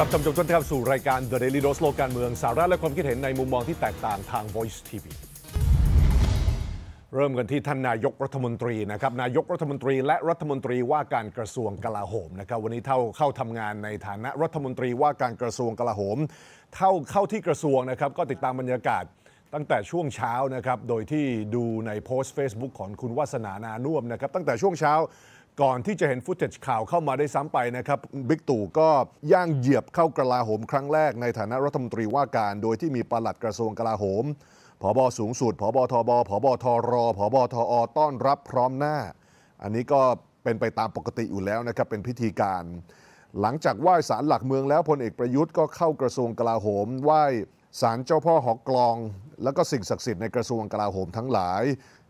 รับชมจบจนเข้าสู่รายการ The Daily Dose โลกการเมืองสาระและความคิดเห็นในมุมมองที่แตกต่างทาง Voice TV เริ่มกันที่ท่านนายกรัฐมนตรีนะครับนายกรัฐมนตรีและรัฐมนตรีว่าการกระทรวงกลาโหมนะครับวันนี้เท่าเข้าทำงานในฐานะรัฐมนตรีว่าการกระทรวงกลาโหม เท่าเข้าที่กระทรวงนะครับก็ติดตามบรรยากาศตั้งแต่ช่วงเช้านะครับโดยที่ดูในโพสต์ Facebook ของคุณวัฒนานานุ่มนะครับตั้งแต่ช่วงเช้าก่อนที่จะเห็นฟุตเทจข่าวเข้ามาได้ซ้ำไปนะครับ บิ๊กตู่ก็ย่างเหยียบเข้ากระลาโหมครั้งแรก ในฐานะรัฐมนตรีว่าการโดยที่มีปลัดกระทรวงกลาโหมผบสูงสุด ผบทบผบทรผบทอ ต้อนรับพร้อมหน้า อันนี้ก็เป็นไปตามปกติอยู่แล้วนะครับ เป็นพิธีการ หลังจากไหว้ศาลหลักเมืองแล้วพลเอกประยุทธ์ก็เข้ากระทรวงกลาโหมไหว้ศาลเจ้าพ่อหอกลอง แล้วก็สิ่งศักดิ์สิทธิ์ในกระทรวงกลาโหมทั้งหลาย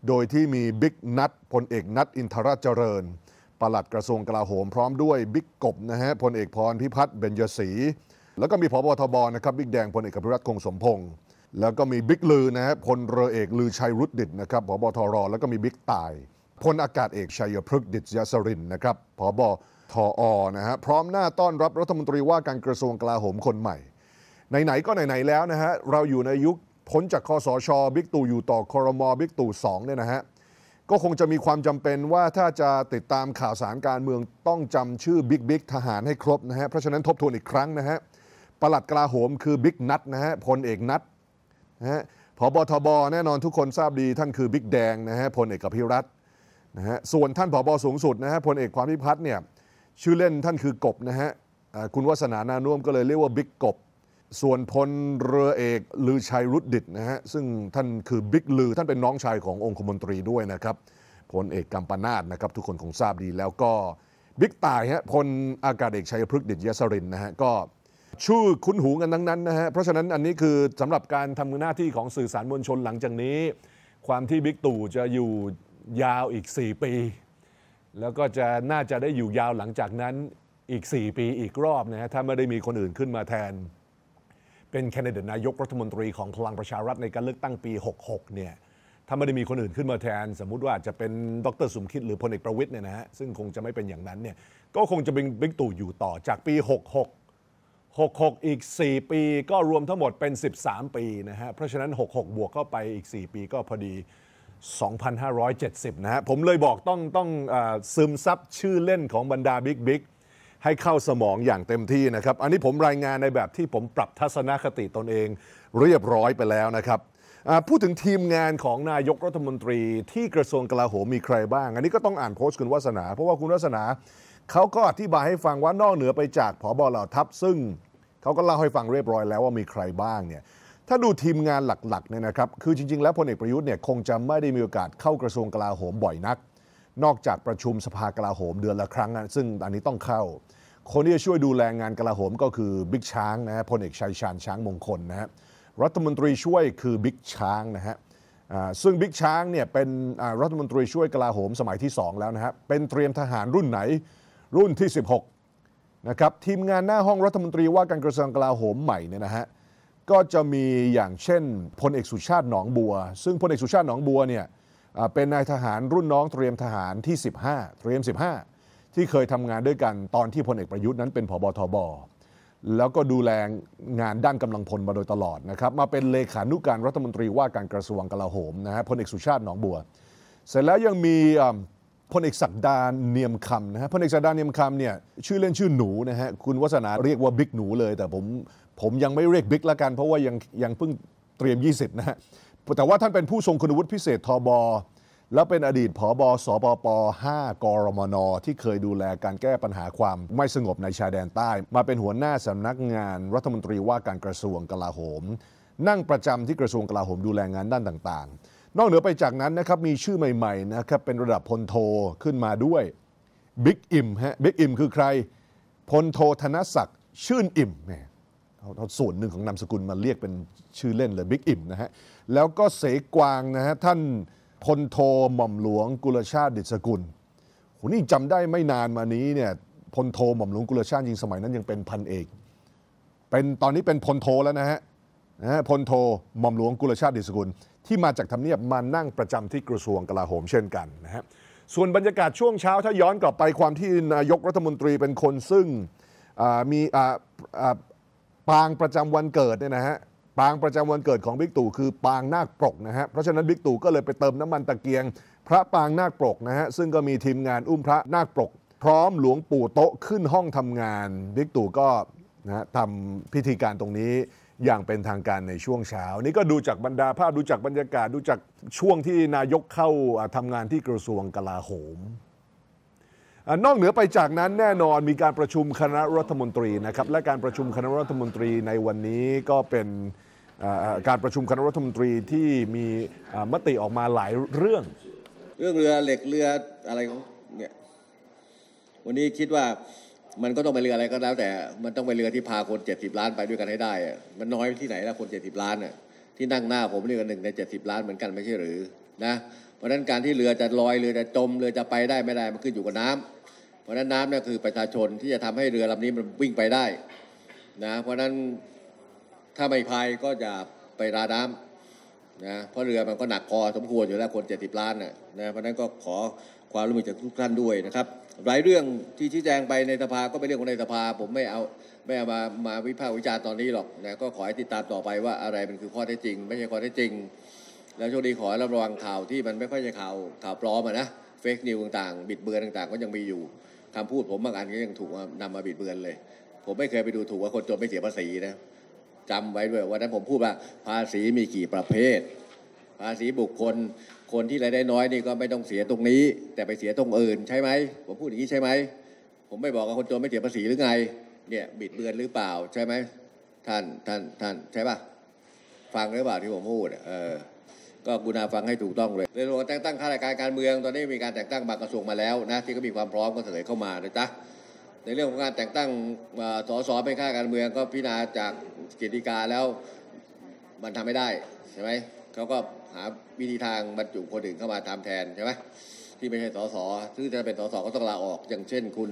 โดยที่มีบิ๊กนัดพลเอกนัดอินทรเจริญปลัดกระทรวงกลาโหมพร้อมด้วยบิ๊กกบนะฮะพลเอกพร พิพัฒน์เบญยศรีแล้วก็มีพบทบนะครับบิ๊กแดงพลเอกพภิรัตคงสมพงศ์แล้วก็มีบิ๊กลือนะฮะพลเรือเอกลือชัยรุดดิตนะครับพบทร แล้วก็มีบิ๊กตายพลอากาศเอก ชัยพฤกษ์ดิษยสรินนะครับพบทออนะฮะพร้อมหน้าต้อนรับรัฐมนตรีว่าการกระทรวงกลาโหมคนใหม่ไหนๆก็ไหนๆแล้วนะฮะเราอยู่ในยุคพ้นจากคอสชบิ๊กตู่อยู่ต่อคอรมอบิ๊กตู่สองเนี่ยนะฮะก็คงจะมีความจำเป็นว่าถ้าจะติดตามข่าวสารการเมืองต้องจำชื่อบิ๊กบิ๊กทหารให้ครบนะฮะเพราะฉะนั้นทบทวนอีกครั้งนะฮะปลัดกลาโหมคือบิ๊กนัดนะฮะพลเอกนัดนะฮะพบทบแน่นอนทุกคนทราบดีท่านคือบิ๊กแดงนะฮะพลเอกกพิรัตนะฮะส่วนท่านผบสูงสุดนะฮะพลเอกความพิพัฒน์เนี่ยชื่อเล่นท่านคือกบนะฮะคุณวัฒนานานุ่มก็เลยเรียกว่าบิ๊กกบส่วนพลเรือเอก ลือชัยรุดดิตนะฮะซึ่งท่านคือบิ๊กลือ ท่านเป็นน้องชายขององคมนตรีด้วยนะครับ พลเอกกัมปนาตนะครับทุกคนคงทราบดีแล้วก็บิ๊กตายฮะพลอากาศเอกชัยพฤกษ์ดิตยศรินนะฮะก็ชื่อคุ้นหูกันทั้งนั้นนะฮะเพราะฉะนั้นอันนี้คือสำหรับการทำหน้าที่ของสื่อสารมวลชนหลังจากนี้ ความที่บิ๊กตู่จะอยู่ยาวอีก 4 ปี แล้วก็จะน่าจะได้อยู่ยาวหลังจากนั้นอีก 4 ปีอีกรอบนะฮะถ้าไม่ได้มีคนอื่นขึ้นมาแทนเป็นแคนดิเดตนายกรัฐมนตรีของพลังประชารัฐในการเลือกตั้งปี 66 เนี่ย ถ้าไม่ได้มีคนอื่นขึ้นมาแทน สมมุติว่าจะเป็นดรสุมคิดหรือพลเอกประวิทย์เนี่ยนะฮะ ซึ่งคงจะไม่เป็นอย่างนั้นเนี่ย ก็คงจะเป็นบิ๊กตู่อยู่ต่อจากปี 66 66 อีก 4 ปีก็รวมทั้งหมดเป็น 13 ปีนะฮะ เพราะฉะนั้น 66 บวกเข้าไปอีก 4 ปีก็พอดี 2,570 นะฮะ ผมเลยบอกต้องต้องอซึมซับชื่อเล่นของบรรดาบิ๊กบิ๊กให้เข้าสมองอย่างเต็มที่นะครับ อันนี้ผมรายงานในแบบที่ผมปรับทัศนคติตนเอง เรียบร้อยไปแล้วนะครับ พูดถึงทีมงานของนายกรัฐมนตรีที่กระทรวงกลาโหมมีใครบ้าง อันนี้ก็ต้องอ่านโพสต์คุณวัฒนา เพราะว่าคุณวัฒนา เขาก็อธิบายให้ฟังว่านอกเหนือไปจากผอบอเหล่าทัพซึ่งเขาก็เล่าให้ฟังเรียบร้อยแล้วว่ามีใครบ้างเนี่ยถ้าดูทีมงานหลักๆเนี่ยนะครับคือจริงๆแล้วพลเอกประยุทธ์เนี่ยคงจะไม่ได้มีโอกาสเข้ากระทรวงกลาโหมบ่อยนักนอกจากประชุมสภากลาโหมเดือนละครั้งนะซึ่งอันนี้ต้องเข้า คนที่จะช่วยดูแลงานกลาโหมก็คือบิ๊กช้างนะฮะพลเอกชัยชาญช้างมงคลนะฮะรัฐมนตรีช่วยคือบิ๊กช้างนะฮะซึ่งบิ๊กช้างเนี่ยเป็นรัฐมนตรีช่วยกลาโหมสมัยที่2 แล้วนะฮะ เป็นเตรียมทหารรุ่นไหนรุ่นที่ 16นะครับ ทีมงานหน้าห้องรัฐมนตรีว่าการกระทรวงกลาโหมใหม่เนี่ยนะฮะก็จะมีอย่างเช่นพลเอกสุชาติหนองบัว ซึ่งพลเอกสุชาติหนองบัวเนี่ยเป็นนายทหารรุ่นน้องเตรียมทหารที่15เตรียม 15 ที่เคยทำงานด้วยกันตอนที่พลเอกประยุทธ์นั้นเป็นผบทบแล้วก็ดูแลงานด้านกำลังพลมาโดยตลอดนะครับมาเป็นเลขานุการรัฐมนตรีว่าการกระทรวงกลาโหมนะฮะพลเอกสุชาติหนองบัวเสร็จแล้วยังมีพลเอกศักดาเนียมคำนะฮะพลเอกศักดาเนียมคำเนี่ยชื่อเล่นชื่อหนูนะฮะคุณวัฒนาเรียกว่าบิ๊กหนูเลย แต่ผมผมยังไม่เรียกบิ๊กละกันเพราะว่ายังยังเพิ่งเตรียม 20 นะฮะแต่ว่าท่านเป็นผู้ทรงคุณวุฒิพิเศษ ทบ แล้วเป็นอดีตผอบอสปป5กรมนที่เคยดูแลการแก้ปัญหาความไม่สงบในชายแดนใต้ มาเป็นหัวหน้าสำนักงาน รัฐมนตรีว่าการกระทรวงกลาโหม นั่งประจำที่กระทรวงกลาโหมดูแลงานด้านต่างๆ นอกเหนือไปจากนั้นนะครับมีชื่อใหม่ๆนะครับเป็นระดับพลโทขึ้นมาด้วยบิ๊กอิมฮะบิ๊กอิมคือใคร พลโทธนศักดิ์ชื่นอิ่มเนี่ยเขาส่วนหนึ่งของนามสกุลมาเรียกเป็นชื่อเล่นเลยบิ๊กอิมนะฮะแล้วก็เสกวางนะฮะท่านพลโทหม่อมหลวงกุลชาติดิศกุลโหนี่จำได้ไม่นานมานี้เนี่ยพลโทหม่อมหลวงกุลชาติยิงสมัยนั้นยังเป็นพันเอก เป็นตอนนี้เป็นพลโทแล้วนะฮะนะฮะพลโทหม่อมหลวงกุลชาติดิศกุล ที่มาจากทำเนียบมานั่งประจำที่กระทรวงกลาโหมเช่นกันนะฮะส่วนบรรยากาศช่วงเช้าถ้าย้อนกลับไปความที่นายกรัฐมนตรีเป็นคนซึ่งมีปางประจำวันเกิดเนี่ยนะฮะปางประจำวันเกิดของบิ๊กตู่คือปางนาคปกนะฮะเพราะฉะนั้นบิ๊กตู่ก็เลยไปเติมน้ำมันตะเกียงพระปางนาคปกนะฮะซึ่งก็มีทีมงานอุ้มพระนาคปกพร้อมหลวงปู่โต๊ะขึ้นห้องทำงานบิ๊กตู่ก็นะทำพิธีการตรงนี้อย่างเป็นทางการในช่วงเช้านี่ก็ดูจากบรรดาภาพ ดูจากบรรยากาศดูจากช่วงที่นายกเข้าทำงานที่กระทรวงกลาโหมนอกเหนือไปจากนั้นแน่นอนมีการประชุมคณะรัฐมนตรีนะครับและการประชุมคณะรัฐมนตรีในวันนี้ก็เป็นการประชุมคณะรัฐมนตรีที่มีมติออกมาหลายเรื่อง เรื่องเรือเหล็กเรืออะไรเนี่ยวันนี้คิดว่ามันก็ต้องไปเรืออะไรก็แล้ว แต่มันต้องไปเรือที่พาคนเจ็ดสิบล้านไปด้วยกันให้ได้ มันน้อยที่ไหนละคนเจ็ดสิบล้านน่ะที่นั่งหน้าผมนี่ก็หนึ่งในเจ็ดสิบล้าน เหมือนกันไม่ใช่หรือนะเพราะฉะนั้นการที่เรือจะลอยเรือจะจมเรือจะไปได้ไม่ได้มันขึ้นอยู่กับน้ำ เพราะฉะนั้นน้ำเนี่ยคือประชาชนที่จะทำให้เรือลำนี้มันวิ่งไปได้นะเพราะฉะนั้นถ้าไม่พายก็จะไปราน้ำนะเพราะเรือมันก็หนักคอสมควรอยู่แล้วคนเจ็ดสิบล้านนะนะเพราะนั้นก็ขอความร่วมมือจากทุกท่านด้วยนะครับหลายเรื่องที่ชี้แจงไปในสภาก็เป็นเรื่องของในสภา ผมไม่เอาไม่เอามามาวิพากษ์วิจารณ์ตอนนี้หรอกนะก็ขอให้ติดตามต่อไปว่าอะไรมันคือข้อเท็จจริง ไม่ใช่ข้อเท็จจริง แล้วโชคดีขีใขอระวังข่าวที่มันไม่ค่อยจะข่าวข่าวปลอมนะเฟกนิวต่างๆ บิดเบือนต่าง ๆ ก็ยังมีอยู่ คำพูดผมบางอันก็ยังถูกนำมาบิดเบือนเลย ผมไม่เคยไปดูถูกว่าคนจนไม่เสียภาษีนะจำไว้ด้วยวันนั้นผมพูดว่าภาษีมีกี่ประเภท ภาษีบุคคลคนที่รายได้น้อยนี่ก็ไม่ต้องเสียตรงนี้ แต่ไปเสียตรงอื่นใช่ไหมผมพูดอย่างนี้ใช่ไหมผมไม่บอกว่าคนจนไม่เสียภาษีหรือไงเนี่ยบิดเบือนหรือเปล่าใช่ไหมท่านท่านท่านใช่ปะฟังหรือเปล่าที่ผมพูดเออก็กุณาฟังให้ถูกต้องเลยเรื่องของแต่งตั้งข้าราชการการเมืองตอนนี้มีการแต่งตั้งบางกระทรวงมาแล้วนะที่ก็มีความพร้อมก็เสนอเข้ามาเลยจ้ะในเรื่องของการแต่งตั้งสสเป็นข้าราชการเมืองก็พิจารณาจากกติกาแล้วมันทำไม่ได้ ใช่ไหมเขาก็หาวิธีทางบรรจุคนอื่นเข้ามาทำแทน ใช่ไหมที่ไม่ใช่สสซึ่งจะเป็นสสก็ต้องลาออก อย่างเช่นคุณ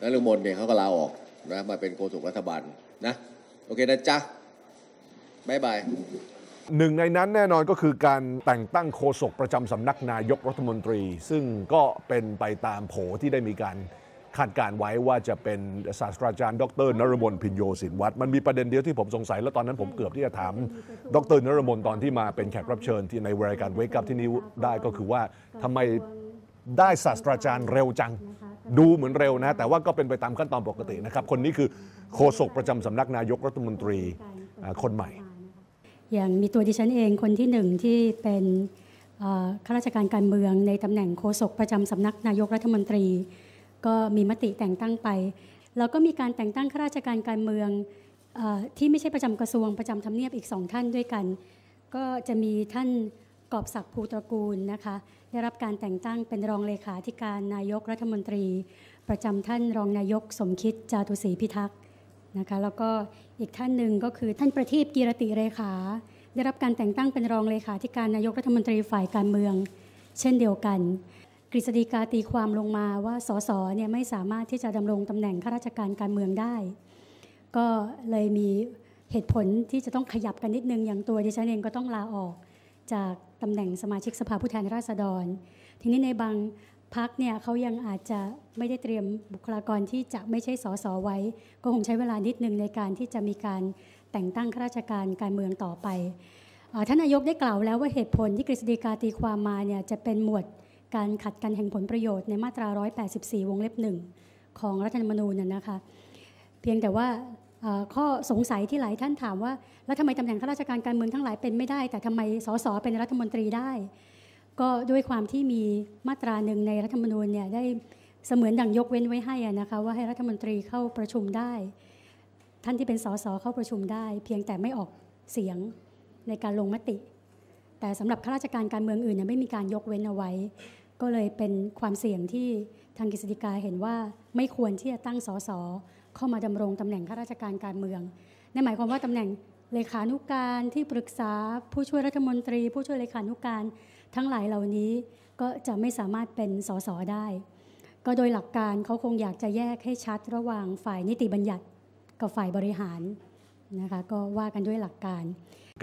นรุมนเนี่ยเขาก็ลาออกนะมาเป็นโฆษกรัฐบาลนะโอเคนะจ๊ะบายบายหนึ่งในนั้นแน่นอนก็คือการแต่งตั้งโฆษกประจำสำนักนายกรัฐมนตรี ซึ่งก็เป็นไปตามโผที่ได้มีการคาดการไว้ว่าจะเป็นศาสตราจารย์ดรนรมนพิญโยสินวัตรมันมีประเด็นเดียวที่ผมสงสัย แล้วตอนนั้นผมเกือบที่จะถาม ดร นรมนตอนที่มาเป็นแขกรับเชิญที่ในรายการเวกับที่นี้ได้ก็คือว่าทำไมได้ศาสตราจารย์เร็วจังดูเหมือนเร็วนะ แต่ว่าก็เป็นไปตามขั้นตอนปกตินะครับ คนนี้คือโฆษกประจำสำนักนายกรัฐมนตรีคนใหม่อย่างมีตัวดิฉันเองคนที่หนึ่งที่เป็นข้าราชการการเมือง ในตำแหน่งโฆษกประจำสำนักนายกรัฐมนตรีก็มีมติแต่งตั้งไปแล้วก็มีการแต่งตั้งข้าราชการการเมืองอที่ไม่ใช่ประจำกระทรวง ประจำทำเนียบอีกสองท่านด้วยกัน ก็จะมีท่านกอบศักดิ์ภูตระกูลนะคะได้รับการแต่งตั้งเป็นรองเลขาธิการนายกรัฐมนตรี ประจำท่านรองนายกสมคิดจาตุศรีพิทักษ์นะคะแล้วก็อีกท่านหนึ่งก็คือท่านประทีปกีรติเลขาได้รับการแต่งตั้งเป็นรองเลขาธิการนายกรัฐมนตรีฝ่ายการเมือง เช่นเดียวกันฤษฎีกาตีความลงมาว่าสส เนี่ยไม่สามารถที่จะดำรงตำแหน่งข้าราชการการเมืองได้ ก็เลยมีเหตุผลที่จะต้องขยับกันนิดนึงอย่างตัวดิฉันเองก็ต้องลาออกจากตำแหน่งสมาชิกสภาผู้แทนราษฎร ทีนี้ในบางพักเนี่ยเขายังอาจจะไม่ได้เตรียมบุคลากรที่จะไม่ใช่สส ไว้ ก็คงใช้เวลานิดนึงในการที่จะมีการแต่งตั้งข้าราชการการเมืองต่อไปท่านนายกได้กล่าวแล้วว่าเหตุผลที่กฤษฎีกาตีความมาเนี่ยจะเป็นหมวดการขัดกันแห่งผลประโยชน์ในมาตรา 184 วงเล็บหนึ่ง ของรัฐธรรมนูญน่นะคะ เพียงแต่ว่าข้อสงสัยที่หลายท่านถามว่าแล้วทำไมตำแหน่งข้าราชการการเมืองทั้งหลายเป็นไม่ได้แต่ทำไมสส เป็นรัฐมนตรีได้ ก็ด้วยความที่มีมาตราหนึ่งในรัฐธรรมนูญเนี่ยได้เสมือนดังยกเว้นไว้ให้นะคะว่าให้รัฐมนตรีเข้าประชุมได้ ท่านที่เป็นสส เข้าประชุมได้ เพียงแต่ไม่ออกเสียงในการลงมติ แต่สำหรับข้าราชการการเมืองอื่นเนี่ยไม่มีการยกเว้นเอาไว้ก็เลยเป็นความเสี่ยงที่ทางกฤษฎิกาเห็นว่าไม่ควรที่จะตั้งสสเข้ามาดำรงตำแหน่งข้าราชการการเมืองในหมายความว่าตำแหน่งเลขานุการที่ปรึกษา ผู้ช่วยรัฐมนตรี ผู้ช่วยเลขานุการทั้งหลายเหล่านี้ก็จะไม่สามารถเป็นสสได้ ก็โดยหลักการเขาคงอยากจะแยกให้ชัด ระหว่างฝ่ายนิติบัญญัติกับฝ่ายบริหารนะคะก็ว่ากันด้วยหลักการ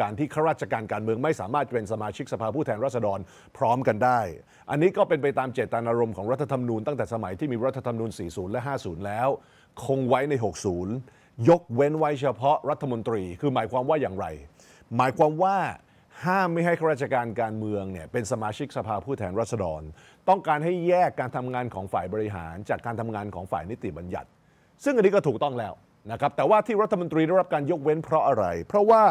การที่ข้าราชการ การเมืองไม่สามารถเป็นสมาชิกสภาผู้แทนราษฎรพร้อมกันได้ อันนี้ก็เป็นไปตามเจตนารมณ์ของรัฐธรรมนูญตั้งแต่สมัยที่มีรัฐธรรมนูญ40 และ 50 แล้วคงไว้ใน 60 ยกเว้นไว้เฉพาะรัฐมนตรี คือหมายความว่าอย่างไร หมายความว่าห้ามไม่ให้ข้าราชการการเมืองเนี่ยเป็นสมาชิกสภาผู้แทนราษฎร ต้องการให้แยกการทำงานของฝ่ายบริหารจากการทำงานของฝ่ายนิติบัญญัติ ซึ่งอันนี้ก็ถูกต้องแล้วนะครับแต่ว่าที่รัฐมนตรีได้รับการยกเว้นเพราะอะไร เพราะว่า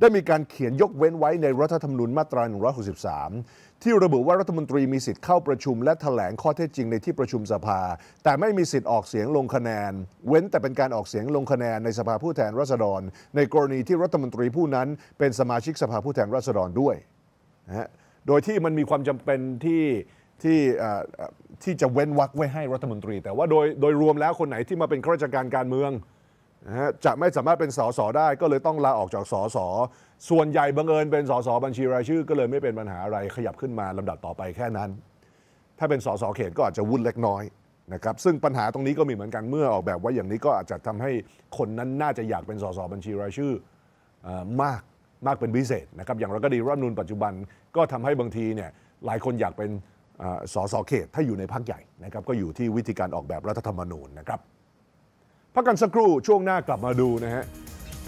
ได้มีการเขียนยกเว้นไว้ในรัฐธรรมนูญมาตรา163ที่ระบุว่ารัฐมนตรี มีสิทธิ์เข้าประชุมและถแถลงข้อเท็จจริงในที่ประชุมสภา แต่ไม่มีสิทธิ์ออกเสียงลงคะแนน เว้นแต่เป็นการออกเสียงลงคะแนนในสภาผู้แทนราษฎร ในกรณีที่รัฐมนตรีผู้นั้นเป็นสมาชิกสภาผู้แทนราษฎรด้วยนะฮะโดยที่มันมีความจำเป็นที่ที่ที่จะเว้นวรรคไว้ให้รัฐมนตรี แต่ว่าโดยโดยรวมแล้วคนไหนที่มาเป็นข้าราชการการเมืองนะฮะจะไม่สามารถเป็นสสได้ก็เลยต้องลาออกจากสสส่วนใหญ่บังเอิญเป็นสสบัญชีรายชื่อ ก็เลยไม่เป็นปัญหาอะไรขยับขึ้นมาลำดับต่อไปแค่นั้น ถ้าเป็นสสเขตก็อาจจะวุ่นเล็กน้อยนะครับซึ่งปัญหาตรงนี้ก็มีเหมือนกันเมื่อออกแบบว่าอย่างนี้ก็อาจจะทำให้คนนั้นน่าจะอยากเป็นสสบัญชีรายชื่ออมากมากเป็นพิเศษนะครับอย่างเราก็ดีรัฐนูนปัจจุบันก็ทำให้บางทีเนี่ยหลายคนอยากเป็นสสเขตถ้าอยู่ในพักใหญ่นะครับก็อยู่ที่วิธีการออกแบบรัฐธรรมนูญนะครับพักกันสักครู่ช่วงหน้ากลับมาดูนะฮะ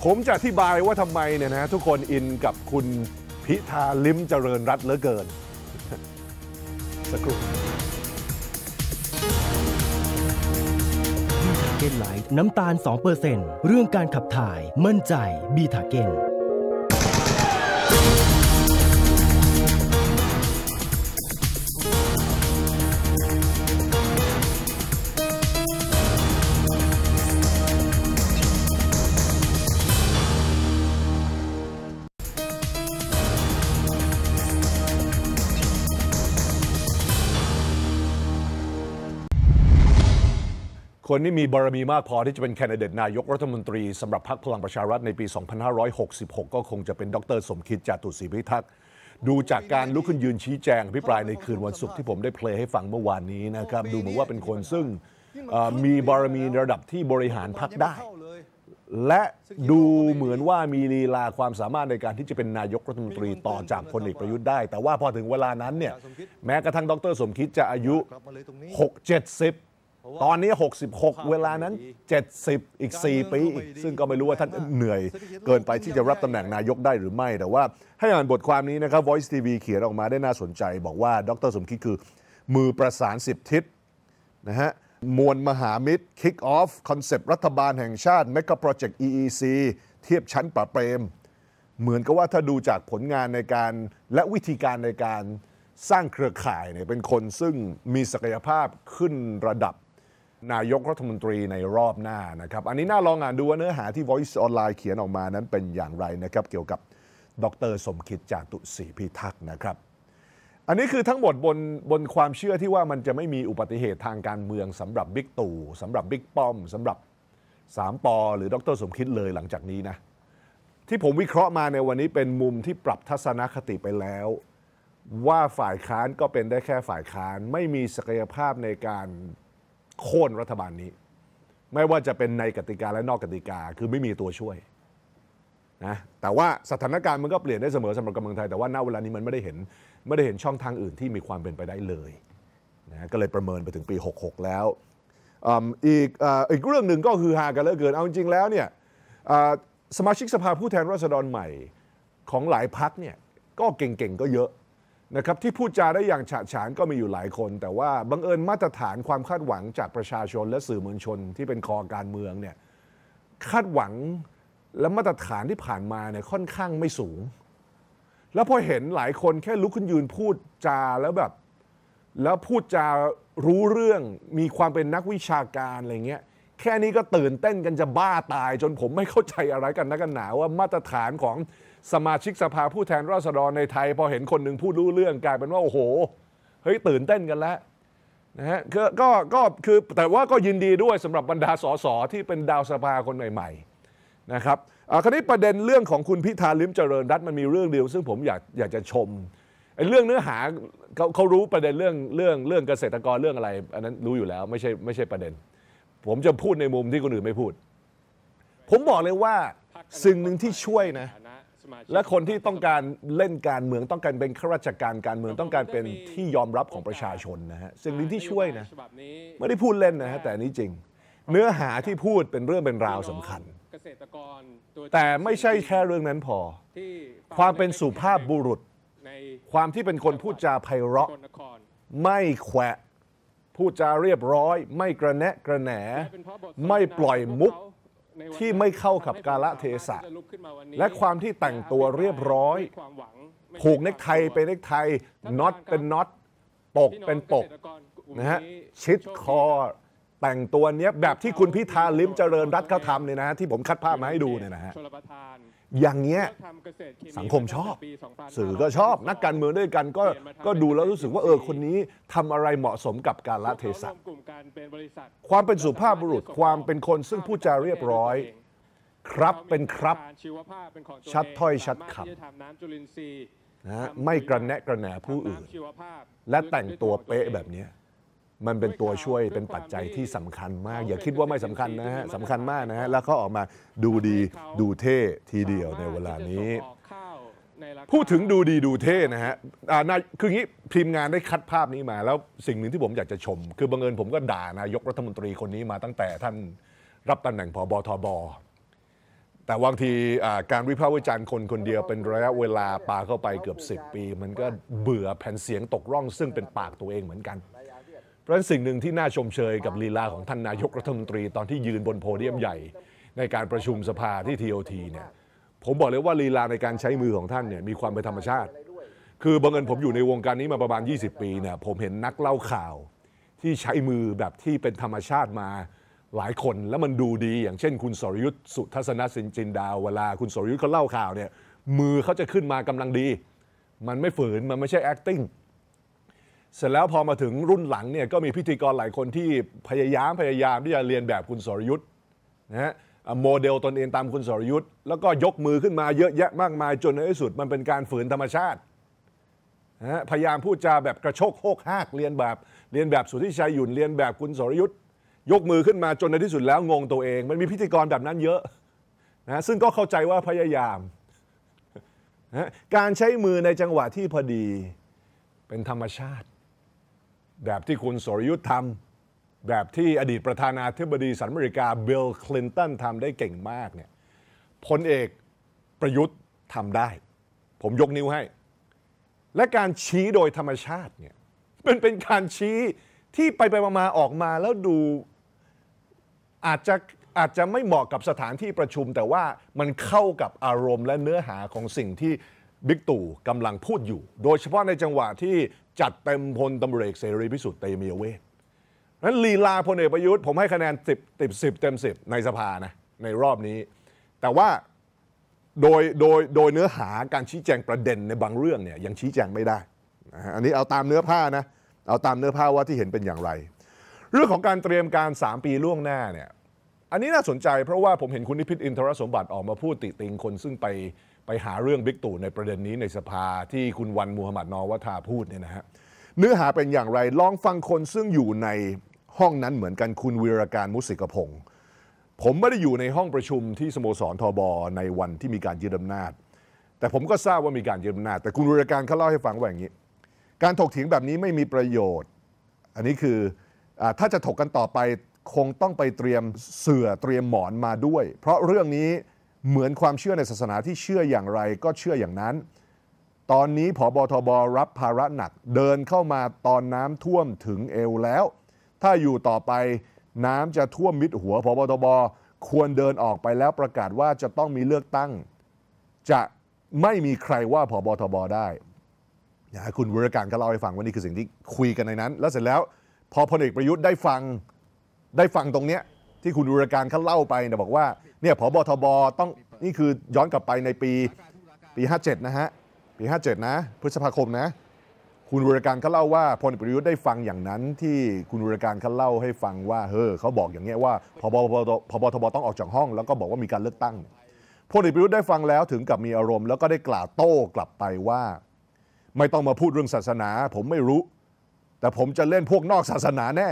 ผมจะอธิบายว่าทำไมเนี่ยนะ ทุกคนอินกับคุณพิธาลิมเจริญรัตเหลือเกินสักครู่เกนไลท์น้ำตาล 2%เรื่องการขับถ่าย มั่นใจบีทาเกนคนที่มีบารมีมากพอที่จะเป็นแคนดิเดตนายกรัฐมนตรีสำหรับพรรคพลังประชารัฐในปี 2566 ก็คงจะเป็นดร สมคิดจาตุศรีพิทักษ์ ดูจากการลุกขึ้นยืนชี้แจงพิปรายในคืนวันศุกร์ที่ผมได้เพลย์ให้ฟังเมื่อวานนี้นะครับ ดูเหมือนว่าเป็นคนซึ่งมีบารมีระดับที่บริหารพรรคได้และดูเหมือนว่ามีลีลาความสามารถในการที่จะเป็นนายกรัฐมนตรีต่อจากพลเอกประยุทธ์ได้ แต่ว่าพอถึงเวลานั้นเนี่ยแม้กระทั่งดร สมคิดจะอายุ 6 70ตอนนี้ 66 เวลานั้น 70 อีก 4 ปีซึ่งก็ไม่รู้ว่าท่านเหนื่อยเกินไปที่จะรับตำแหน่งนายกได้หรือไม่แต่ว่าให้อ่านบทความนี้นะครับ Voice TV เขียนออกมาได้น่าสนใจบอกว่าดรสมคิดคือ มือประสาน 10 ทิศนะฮะมวลมหามิตร Kick Off คอนเซปต์รัฐบาลแห่งชาติ Mega Project EEC เทียบชั้นป่าเปรม เหมือนกับว่าถ้าดูจากผลงานในการและวิธีการในการสร้างเครือข่ายเนี่ยเป็นคนซึ่งมีศักยภาพขึ้นระดับนายกรัฐมนตรีในรอบหน้านะครับ อันนี้น่าลองอ่านดูว่าเนื้อหาที่ Voice Online เขียนออกมานั้นเป็นอย่างไรนะครับ เกี่ยวกับ ดรสมคิดจาตุศรีพิทักษ์นะครับ อันนี้คือทั้งหมดบนบนความเชื่อที่ว่ามันจะไม่มีอุบัติเหตุทางการเมือง สำหรับบิ๊กตู่สำหรับบิ๊กป้อมสำหรับสามปอหรือดร สมคิดเลยหลังจากนี้นะที่ผมวิเคราะห์มาในวันนี้เป็นมุมที่ปรับทัศนคติไปแล้ว ว่าฝ่ายค้านก็เป็นได้แค่ฝ่ายค้านไม่มีศักยภาพในการโค่นรัฐบาลนี้ ไม่ว่าจะเป็นในกติกาและนอกกติกา คือไม่มีตัวช่วยนะแต่ว่าสถานการณ์มันก็เปลี่ยนได้เสมอสำหรับกำลังไทย แต่ว่าณเวลานี้มันไม่ได้เห็นไม่ได้เห็นช่องทางอื่นที่มีความเป็นไปได้เลยนะก็เลยประเมินไปถึงปี 66 แล้ว อีกอีกเรื่องหนึ่งก็คือหากันเหลือเกิน เอาจริงแล้วเนี่ยสมาชิกสภาผู้แทนราษฎรใหม่ของหลายพักเนี่ยก็เก่งๆก็เยอะนะครับที่พูดจาได้อย่างฉะฉานก็มีอยู่หลายคน แต่ว่าบังเอิญมาตรฐานความคาดหวังจากประชาชนและสื่อมวลชน ที่เป็นคอการเมืองเนี่ยคาดหวังและมาตรฐานที่ผ่านมาเนี่ยค่อนข้างไม่สูง แล้วพอเห็นหลายคนแค่ลุกขึ้นยืนพูดจาแล้วแบบ แล้วพูดจารู้เรื่องมีความเป็นนักวิชาการอะไรเงี้ย แค่นี้ก็ตื่นเต้นกันจะบ้าตาย จนผมไม่เข้าใจอะไรกันนะกันหนาว่ามาตรฐานของสมาชิกสภาผู้แทนราษฎรในไทย พอเห็นคนหนึ่งพูดรู้เรื่องกลายเป็นว่า โอ้โห เฮ้ย ตื่นเต้นกันแล้ว นะฮะก็ก็คือแต่ว่าก็ยินดีด้วยสำหรับบรรดาสสที่เป็นดาวสภาคนใหม่ ๆ นะครับอ่าคราวนี้ประเด็นเรื่องของคุณพิธาลิมเจริญรัตมันมีเรื่องเดียว ซึ่งผมอยากอยากจะชมไอ้เรื่องเนื้อหาเขาเขารู้ประเด็นเรื่องเรื่องเรื่องเกษตรกรเรื่องอะไรอันนั้นรู้อยู่แล้วไม่ใช่ไม่ใช่ประเด็น ผมจะพูดในมุมที่คนอื่นไม่พูด ผมบอกเลยว่าสิ่งหนึ่งที่ช่วยนะและคนที่ต้องการเล่นการเมืองต้องการเป็นข้าราชการการเมืองต้องการเป็นที่ยอมรับของประชาชนนะฮะสิ่งนี้ที่ช่วยนะไม่ได้พูดเล่นนะฮะแต่นี้จริง เนื้อหาที่พูดเป็นเรื่องเป็นราวสำคัญแต่ไม่ใช่แค่เรื่องนั้นพอ ความเป็นสุภาพบุรุษความที่เป็นคนพูดจาไพเราะ ไม่แขวะพูดจาเรียบร้อย ไม่กระแนะกระแหน ไม่ปล่อยมุกที่ไม่เข้ากับกาลเทศะ และความที่แต่งตัวเรียบร้อย ผูกเน็กไทเป็นเนกไทน็อตเป็นน็อตปกเป็นปกนะฮะ ชิดคอ แต่งตัวเนี้ยแบบที่คุณพิธาลิมเจริญรัตเขาทำเนี่ยนะที่ผมคัดภาพมาให้ดูเนี่ยนะฮะอย่างเงี้ยสังคมชอบสื่อก็ชอบนักการเมืองด้วยกันก็ก็ดูแล้วรู้สึกว่าเออคนนี้ทำอะไรเหมาะสมกับการละเทศะ ความเป็นสุภาพบุรุษความเป็นคนซึ่งพูดจาเรียบร้อย ครับเป็นครับชัดถ้อยชัดคำนะไม่กระแนะกระแหนผู้อื่น และแต่งตัวเป๊ะแบบนี้มันเป็นตัวช่วยเป็นปัจจัยที่สำคัญมาก อย่าคิดว่าไม่สำคัญนะฮะสำคัญมากนะฮะแล้วเขาออกมาดูดีดูเท่ทีเดียวในเวลานี้ พูดถึงดูดีดูเท่นะฮะนายคืองี้พิมพ์งานได้คัดภาพนี้มา แล้วสิ่งหนึ่งที่ผมอยากจะชม คือบังเอิญผมก็ด่านายกรัฐมนตรีคนนี้มาตั้งแต่ท่านรับตำแหน่งพบทบแต่บางทีการวิพากษ์วิจารณ์คนคนเดียวเป็นระยะเวลาปาเข้าไปเกือบ 10 ปี มันก็เบื่อแผ่นเสียงตกร่อง ซึ่งเป็นปากตัวเองเหมือนกันราะฉะนั้นสิ่งหนึ่งที่น่าชมเชยกับลีลาของท่านนายกรัฐมนตรี ตอนที่ยืนบนโพเดียมใหญ่ในการประชุมสภาที่ทีโอทีเนี่ยผมบอกเลยว่าลีลาในการใช้มือของท่านเนี่ยมีความเป็นธรรมชาติ คือบังเอิญผมอยู่ในวงการนี้มาประมาณ20 ปีเนี่ยผมเห็นนักเล่าข่าวที่ใช้มือแบบที่เป็นธรรมชาติมาหลายคนแล้วมันดูดีอย่างเช่น คุณสรยุทธ์สุทัศนสินจินดาวเวลาคุณสรยุทธ์เขาเล่าข่าวเนี่ยมือเขาจะขึ้นมากำลังดี มันไม่ฝืนมันไม่ใช่ acting เสร็จแล้วพอมาถึงรุ่นหลังเนี่ยก็มีพิธีกรหลายคนที่พยายามพยายามที่จะเรียนแบบคุณสรยุทธ์นะฮะโมเดลตนเองตามคุณสรยุทธ์แล้วก็ยกมือขึ้นมาเยอะแยะมากมายจนในที่สุดมันเป็นการฝืนธรรมชาตินะฮะพยายามพูดจาแบบกระโชกโฮกฮากเรียนแบบเรียนแบบสุทธิชัยหยุ่นเรียนแบบคุณสรยุทธ์ยกมือขึ้นมาจนในที่สุดแล้วงงตัวเอง มันมีพิธีกรแบบนั้นเยอะนะซึ่งก็เข้าใจว่าพยายามนะการใช้มือในจังหวะที่พอดีเป็นธรรมชาติแบบที่คุณสรยุทธ์ทำแบบที่อดีตประธานาธิบดีสหรัฐอเมริกาบิลคลินตันทำได้เก่งมากเนี่ยพลเอกประยุทธ์ทำได้ ผมยกนิ้วให้ และการชี้โดยธรรมชาติเนี่ยมันเป็นการชี้ที่ไปไปมาออกมาแล้วดูอาจจะอาจจะไม่เหมาะกับสถานที่ประชุม แต่ว่ามันเข้ากับอารมณ์และเนื้อหาของสิ่งที่บิ๊กตู่กำลังพูดอยู่ โดยเฉพาะในจังหวะที่จัดเต็มพลตำรวจเสรีพิสุทธิ์เตมียเวท นั้นลีลาพลเอกประยุทธ์ผมให้คะแนนิบติดิบเต็มสิบในสภานะในรอบนี้ แต่ว่าโดยโดยโดยเนื้อหาการชี้แจงประเด็นในบางเรื่องเนี่ยยังชี้แจงไม่ได้อันนี้เอาตามเนื้อผ้านะเอาตามเนื้อผ้าว่าที่เห็นเป็นอย่างไร เรื่องของการเตรียมการ 3 ปีล่วงหน้าเนี่ยอันนี้น่าสนใจเพราะว่าผมเห็นคุณนิพิษอินทรสมบัติออกมาพูดติติงคนซึ่งไปไปหาเรื่องบิ๊กตู่ในประเด็นนี้ในสภาที่คุณวันมูฮัมหมัดนอวัาพูดเนี่ยนะฮะเนื้อหาเป็นอย่างไรลองฟังคนซึ่งอยู่ในห้องนั้นเหมือนกันคุณวีรการมุสิกพงศ์ผมไม่ได้อยู่ในห้องประชุมที่สโมสรทบในวันที่มีการยึดอำนาจ แต่ผมก็ทราบว่ามีการยึดอำนาจ แต่คุณวีรการเขาเล่าให้ฟังว่าอย่างนี้ การถกเถียงแบบนี้ไม่มีประโยชน์ อันนี้คืออถ้าจะถกกันต่อไปคงต้องไปเตรียมเสื่อเตรียมหมอนมาด้วย เพราะเรื่องนี้เหมือนความเชื่อในศาสนาที่เชื่ออย่างไรก็เชื่ออย่างนั้น ตอนนี้ผอบทบรับภาระหนัก เดินเข้ามาตอนน้ำท่วมถึงเอวแล้ว ถ้าอยู่ต่อไปน้ำจะท่วมมิดหัวผอบทบ ควรเดินออกไปแล้วประกาศว่าจะต้องมีเลือกตั้ง จะไม่มีใครว่าผอบทบได้นะคุณวรการก็เล่าให้ฟังว่านี่คือสิ่งที่คุยกันในนั้น แล้วเสร็จแล้วพอพลเอกประยุทธ์ได้ฟังได้ฟังตรงเนี้ยที่คุณดุรการเขาเล่าไปเนี่ยบอกว่าเนี่ยผบทบต้องนี่คือย้อนกลับไปในปีปี 57 นะฮะปี 57 นะ พฤษภาคมนะ คุณดุรการเขาเล่าว่าพลเอกประยุทธ์ได้ฟังอย่างนั้น ที่คุณดุรการเขาเล่าให้ฟังว่าเฮ้อเขาบอกอย่างเงี้ยว่าพบพบทบต้องออกจากห้อง แล้วก็บอกว่ามีการเลือกตั้งพลเอกประยุทธ์ได้ฟังแล้ว ถึงกับมีอารมณ์แล้วก็ได้กล่าวโต้กลับไปว่า ไม่ต้องมาพูดเรื่องศาสนา ผมไม่รู้ แต่ผมจะเล่นพวกนอกศาสนาแน่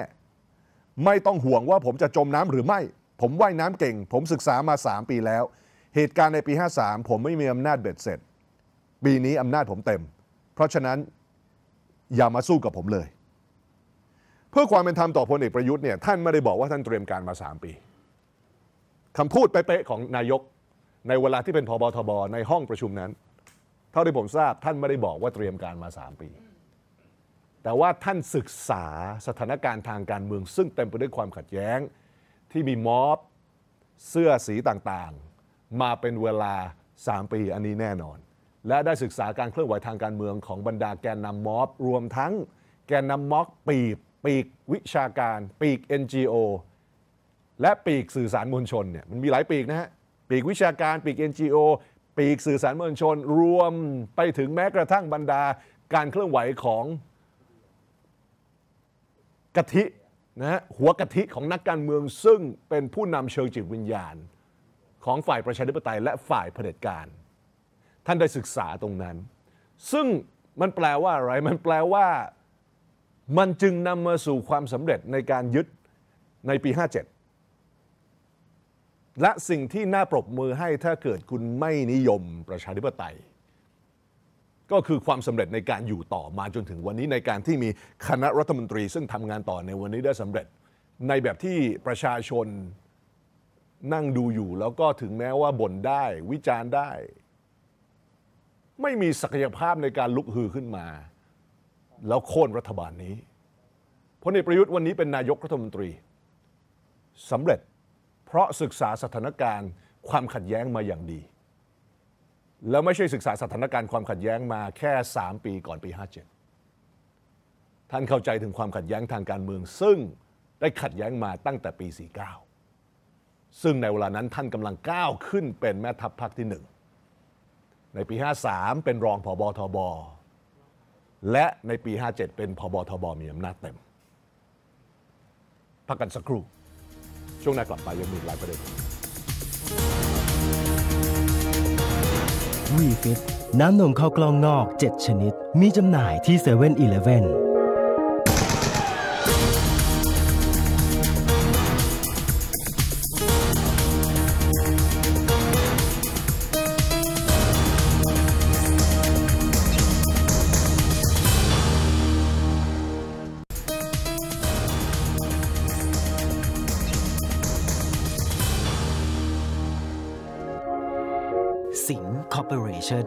ไม่ต้องห่วงว่าผมจะจมน้ำหรือไม่ ผมว่ายน้ำเก่ง ผมศึกษามา 3 ปีแล้ว เหตุการณ์ในปี 53 ผมไม่มีอำนาจเบ็ดเสร็จ ปีนี้อำนาจผมเต็ม เพราะฉะนั้นอย่ามาสู้กับผมเลย เพื่อความเป็นธรรมต่อพลเอกประยุทธ์เนี่ยท่านไม่ได้บอกว่าท่านเตรียมการมา 3 ปี คำพูดเป๊ะๆของนายกในเวลาที่เป็นพบทบในห้องประชุมนั้นเท่าที่ผมทราบท่านไม่ได้บอกว่าเตรียมการมา 3 ปีแต่ว่าท่านศึกษาสถานการณ์ทางการเมือง ซึ่งเต็มไปด้วยความขัดแย้ง ที่มีม็อบ เสื้อสีต่าง ๆ มาเป็นเวลา 3 ปีอันนี้แน่นอน และได้ศึกษาการเคลื่อนไหวทางการเมืองของบรรดาแกนนำม็อบรวมทั้งแกนนำม็อบปีกปีกวิชาการ ปีก NGO และปีกสื่อสารมวลชนเนี่ยมันมีหลายปีกนะฮะปีกวิชาการปีก NGO ปีกสื่อสารมวลชน รวมไปถึงแม้กระทั่งบรรดาการเคลื่อนไหวของกะทินะหัวกะทิของนักการเมืองซึ่งเป็นผู้นำเชิงจิตวิญญาณของฝ่ายประชาธิปไตยและฝ่ายเผด็จการ ท่านได้ศึกษาตรงนั้น ซึ่งมันแปลว่าอะไร มันแปลว่ามันจึงนำมาสู่ความสำเร็จในการยึดในปี 57 และสิ่งที่น่าปรบมือให้ถ้าเกิดคุณไม่นิยมประชาธิปไตยก็คือความสำเร็จในการอยู่ต่อมาจนถึงวันนี้ในการที่มีคณะรัฐมนตรี ซึ่งทำงานต่อในวันนี้ได้สำเร็จ ในแบบที่ประชาชนนั่งดูอยู่แล้วก็ถึงแม้ว่าบ่นได้วิจารณ์ได้ ไม่มีศักยภาพในการลุกฮือขึ้นมา แล้วโค่นรัฐบาลนี้พลเอกประยุทธ์วันนี้เป็นนายกรัฐมนตรีสำเร็จเพราะศึกษาสถานการณ์ความขัดแย้งมาอย่างดีแล้วไม่ใช่ศึกษาสถานการณ์ความขัดแย้งมาแค่ 3 ปีก่อนปี 57 ท่านเข้าใจถึงความขัดแย้งทางการเมืองซึ่งได้ขัดแย้งมาตั้งแต่ปี 49 ซึ่งในเวลานั้นท่านกำลังก้าวขึ้นเป็นแม่ทัพภาคที่ 1 ในปี 53 เป็นรองผอบอทบ และในปี 57 เป็นผอบอทบมีอำนาจเต็ม พักกันสักครู่ช่วงหน้ากลับไปยังมีหลายประเด็นวีฟิตน้ำนมข้าวกล้องนอก 7 ชนิด มีจำหน่ายที่7 e เ e ่ e อีเเลฟว่ชั่น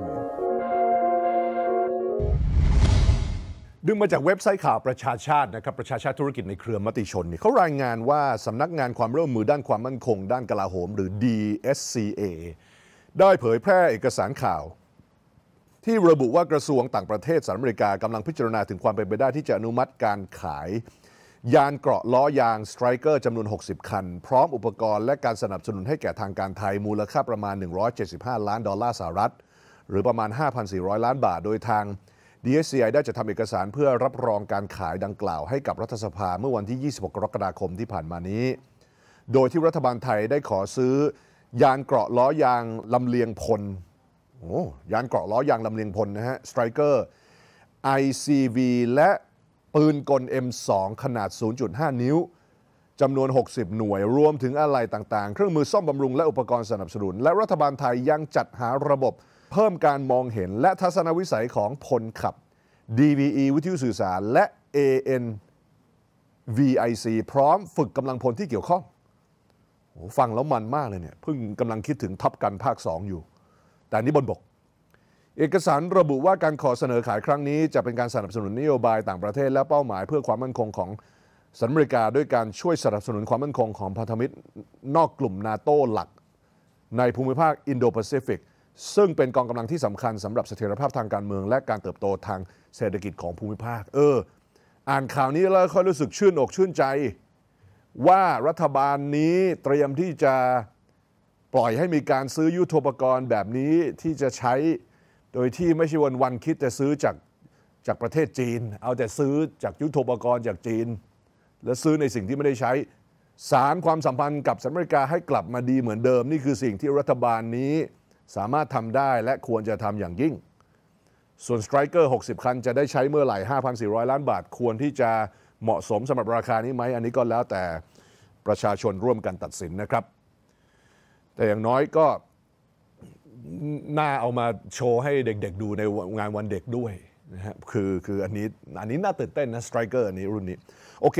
ดึงมาจากเว็บไซต์ข่าวประชาชาตินะครับ ประชาชาติธุรกิจในเครือมติชน เขารายงานว่าสำนักงานความร่วมมือด้านความมั่นคง ด้านกลาโหม หรือ DSCA ได้เผยแพร่เอกสารข่าว ที่ระบุว่ากระทรวงต่างประเทศสหรัฐอเมริกากำลังพิจารณาถึงความเป็นไปได้ที่จะอนุมัติการขาย ยานเกราะล้อยางสไตรเกอร์จำนวน 60 คัน พร้อมอุปกรณ์และการสนับสนุนให้แก่ทางการไทยมูลค่าประมาณ 175 ล้านดอลลาร์สหรัฐหรือประมาณ 5,400 ล้านบาทโดยทาง DSCI ได้จะทำเอกสารเพื่อรับรองการขายดังกล่าวให้กับรัฐสภาเมื่อวันที่ 26กรกฎาคมที่ผ่านมานี้ โดยที่รัฐบาลไทยได้ขอซื้อ ยางเกราะล้อยางลำเลียงพล โอ้ยางเกราะล้อยางลำเลียงพลนะฮะ สไตรเกอร์ ICV และปืนกล M2 ขนาด 0.5 นิ้วจำนวน 60 หน่วยรวมถึงอะไร่ต่างๆเครื่องมือซ่อมบำรุงและอุปกรณ์สนับสนุนและรัฐบาลไทยยังจัดหาระบบเพิ่มการมองเห็นและทัศนวิสัยของพลขับ DVE วิทยุสื่อสารและ AN VIC พร้อมฝึกกำลังพลที่เกี่ยวข้อง ฟังแล้วมันมากเลยเนี่ย เพิ่งกำลังคิดถึงทับกันภาค 2 อยู่ แต่นี้บนบก เอกสารระบุว่าการขอเสนอขายครั้งนี้ จะเป็นการสนับสนุนนโยบายต่างประเทศและเป้าหมายเพื่อความมั่นคงของสหรัฐอเมริกาด้วยการช่วยสนับสนุนความมั่นคงของพันธมิตรนอกกลุ่มนาโตหลักในภูมิภาคอินโดแปซิฟิกซึ่งเป็นกองกำลังที่สำคัญสำหรับเสถียรภาพทางการเมือง และการเติบโตทางเศรษฐกิจของภูมิภาค เออ อ่านข่าวนี้แล้วค่อยรู้สึกชื่น อกชื่นใจ ว่ารัฐบาลนี้เตรียมที่จะปล่อยให้มีการซื้อยุทโธปกรณ์แบบนี้ที่จะใช้โดยที่ไม่ใช่วันวันคิดจะซื้อจากจากประเทศจีน เอาแต่ซื้อจากยุทโธปกรณ์จากจีน และซื้อในสิ่งที่ไม่ได้ใช้สารความสัมพันธ์กับสหรัฐอเมริกาให้กลับมาดีเหมือนเดิมนี่คือสิ่งที่รัฐบาลนี้สามารถทำได้และควรจะทำอย่างยิ่ง ส่วนสไตรเกอร์60คันจะได้ใช้เมื่อไหร่5,400 ล้านบาท ควรที่จะเหมาะสมสำหรับราคานี้ไหม อันนี้ก็แล้วแต่ประชาชนร่วมกันตัดสินนะครับ แต่อย่างน้อยก็น่าเอามาโชว์ให้เด็กๆดูในงานวันเด็กด้วยนะฮะคือคืออันนี้อันนี้น่าตื่นเต้นนะสไตรเกอร์อันนี้รุ่นนี้ โอเค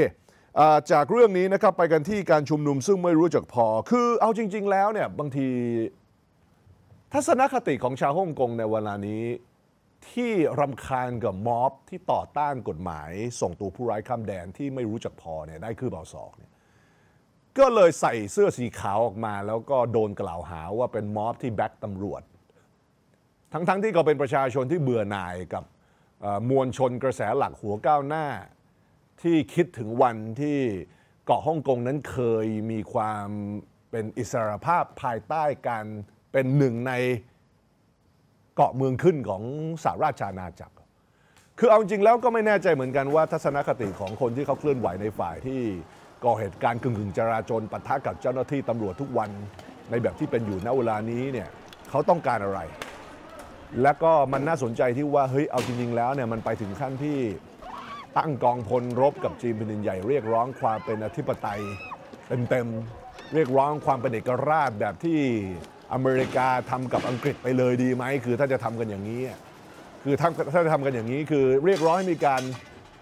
จากเรื่องนี้นะครับไปกันที่การชุมนุม ซึ่งไม่รู้จักพอคือเอาจริง ๆ แล้วเนี่ยบางทีทัศนคติของชาวฮ่องกงในเวลานี้ที่รำคาญกับม็อบที่ต่อต้านกฎหมาย ส่งตัวผู้ร้ายข้ามแดนที่ไม่รู้จักพอเนี่ยได้คือเบาสอกเนี่ยก็เลยใส่เสื้อสีขาวออกมา แล้วก็โดนกล่าวหาว่าเป็นม็อบที่แบ็กตำรวจ ทั้งๆทที่ก็เป็นประชาชนที่เบื่อหน่ายกับมวลชนกระแสหลักหัวก้าวหน้า ที่คิดถึงวันที่เกาะฮ่องกงนั้นเคยมีความเป็นอิสรภาพภายใต้การเป็นหนึ่งในเกาะเมืองขึ้นของสหราชอาณาจักร คือเอาจริงแล้วก็ไม่แน่ใจเหมือนกันว่าทัศนคติของคนที่เขาเคลื่อนไหวในฝ่ายที่ก่อเหตุการณ์กึ่งกึ่งจราจรปะทะกับเจ้าหน้าที่ตำรวจทุกวันในแบบที่เป็นอยู่ณเวลานี้เนี่ยเขาต้องการอะไร และก็มันน่าสนใจที่ว่าเฮ้ยเอาจริงๆ แล้วเนี่ยมันไปถึงขั้นที่ตั้งกองพลรบกับจีนแผ่นดินใหญ่ เรียกร้องความเป็นอธิปไตยเต็มๆเรียกร้องความเป็นเอกราชแบบที่อเมริกาทำกับอังกฤษไปเลยดีไหมคือถ้าจะทำกันอย่างนี้คือถ้าถ้าจะทำกันอย่างนี้คือเรียกร้องให้มีการ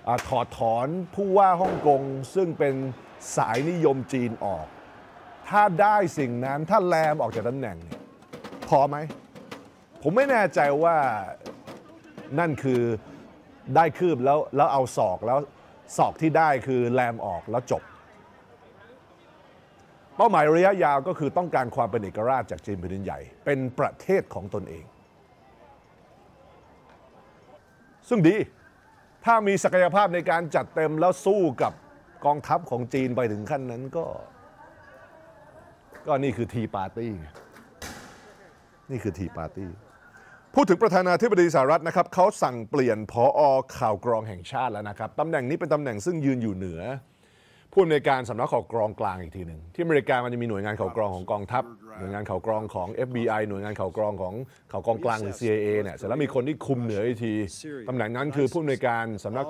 อถอดถอนผู้ว่าฮ่องกงซึ่งเป็นสายนิยมจีนออก ถ้าได้สิ่งนั้นถ้าแลมออกจากตาแหน่งเนี่ยพอไหม ผมไม่แน่ใจว่านั่นคือได้คืบแล้วแล้วเอาศอกแล้วศอกที่ได้คือแลมออกแล้วจบเป้าหมายระยะยาวก็คือต้องการความเป็นเอกราชจากจีนแผ่นดินใหญ่ เป็นประเทศของตนเอง ซึ่งดีถ้ามีศักยภาพในการจัดเต็มแล้วสู้กับกองทัพของจีนไปถึงขั้นนั้นก็ก็นี่คือทีปาร์ตี้นี่คือทีปาร์ตี้พูดถึงประธานาธิบดีสหรัฐนะครับเขาสั่งเปลี่ยนผออข่าวกรองแห่งชาติแล้วนะครับตำแหน่งนี้เป็นตำแหน่งซึ่งยืนอยู่เหนือผู้อำนวยการสำนักข่าวกรองกลางอีกทีหนึ่งที่อเมริกามันจะมีหน่วยงานข่าวกรองของกองทัพ หน่วยงานข่าวกรองของ FBI หน่วยงานข่าวกรองของข่าวกรองกลางหรือ CIA เนี่ยเสร็จแล้วมีคนที่คุมเหนืออีกทีตำแหน่งนั้นคือผู้อำนวยการสำนัก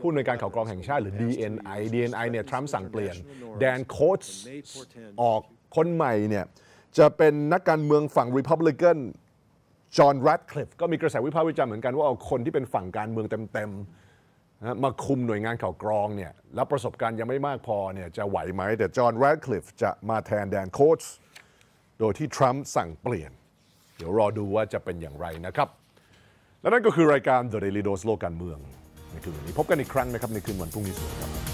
ผู้อำนวยการข่าวกรองแห่งชาติหรือ DNI DNI เนี่ยทรัมป์สั่งเปลี่ยนแดนโคตส์ออกคนใหม่เนี่ยจะเป็นนักการเมืองฝั่ง Republican จอห์นแรดคลิฟก็มีกระแสวิพากษ์วิจารณ์เหมือนกันว่าเอาคนที่เป็นฝั่งการเมืองเต็ม ๆนะมาคุมหน่วยงานข่าวกรองเนี่ยแล้วประสบการณ์ยังไม่มากพอเนี่ยจะไหวไหมแต่จอห์นแรดคลิฟจะมาแทนแดนโคชโดยที่ทรัมป์สั่งเปลี่ยน เดี๋ยวรอดูว่าจะเป็นอย่างไรนะครับ และนั่นก็คือรายการ The Daily Dose โลกการเมืองในคืนวันนี้พบกันอีกครั้งนะครับ ในคืนวันพรุ่งนี้สวัสดีครับ